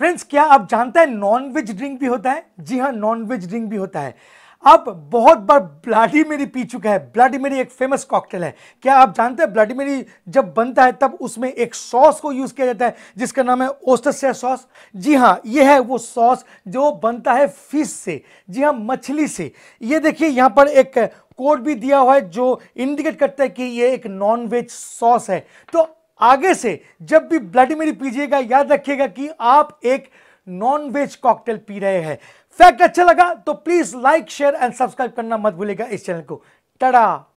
friends क्या आप जानते हैं नॉन वेज ड्रिंक भी होता है जी हाँ नॉन वेज ड्रिंक भी होता है अब बहुत बार ब्लाडी मेरी पी चुका है ब्लाडी मेरी एक फेमस कॉकटेल है क्या आप जानते हैं ब्लाडी मेरी जब बनता है तब उसमें एक सॉस को यूज़ किया जाता है जिसका नाम है ओस्टसिया सॉस जी हाँ ये है वो सॉस जो बनता है फिश से जी हाँ मछली से ये देखिए यहाँ पर एक कोड भी दिया हुआ है जो इंडिकेट करता है कि ये एक नॉन वेज सॉस है तो आगे से जब भी ब्लडी मेरी पीजिएगा याद रखिएगा कि आप एक नॉन वेज कॉकटेल पी रहे हैं फैक्ट अच्छा लगा तो please like share and subscribe करना मत भूलेगा इस चैनल को टड़ा